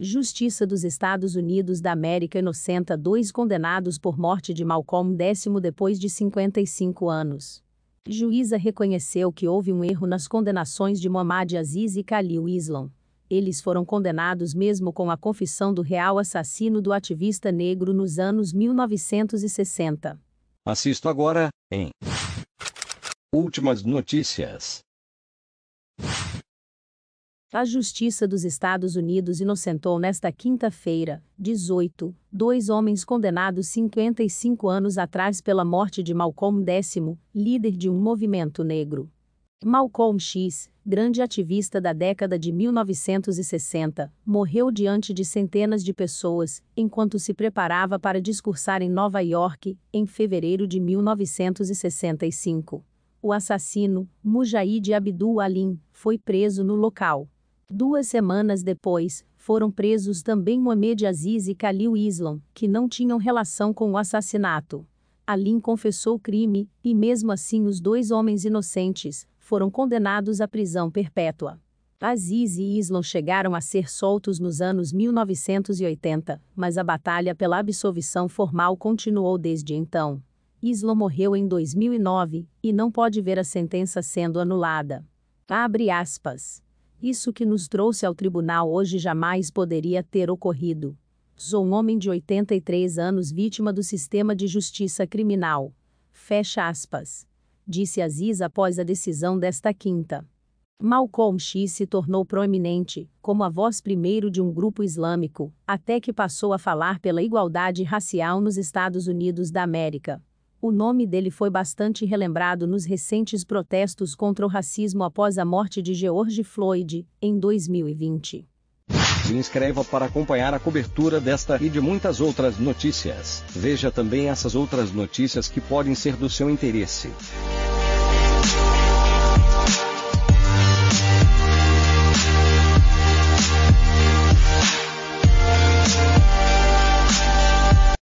Justiça dos Estados Unidos da América inocenta dois condenados por morte de Malcolm X depois de 55 anos. Juíza reconheceu que houve um erro nas condenações de Muhammad Aziz e Khalil Islam. Eles foram condenados mesmo com a confissão do real assassino do ativista negro nos anos 1960. Assisto agora, em Últimas notícias. A Justiça dos Estados Unidos inocentou nesta quinta-feira, 18, dois homens condenados 55 anos atrás pela morte de Malcolm X, líder de um movimento negro. Malcolm X, grande ativista da década de 1960, morreu diante de centenas de pessoas enquanto se preparava para discursar em Nova York, em fevereiro de 1965. O assassino, Mujahid Abdul Alim, foi preso no local. Duas semanas depois, foram presos também Mohamed Aziz e Khalil Islam, que não tinham relação com o assassinato. Alim confessou o crime, e mesmo assim os dois homens inocentes foram condenados à prisão perpétua. Aziz e Islam chegaram a ser soltos nos anos 1980, mas a batalha pela absolvição formal continuou desde então. Islam morreu em 2009 e não pode ver a sentença sendo anulada. Abre aspas. Isso que nos trouxe ao tribunal hoje jamais poderia ter ocorrido. Sou um homem de 83 anos vítima do sistema de justiça criminal. Fecha aspas. Disse Aziz após a decisão desta quinta. Malcolm X se tornou proeminente, como a voz primeiro de um grupo islâmico, até que passou a falar pela igualdade racial nos Estados Unidos da América. O nome dele foi bastante relembrado nos recentes protestos contra o racismo após a morte de George Floyd, em 2020. Se inscreva para acompanhar a cobertura desta e de muitas outras notícias. Veja também essas outras notícias que podem ser do seu interesse.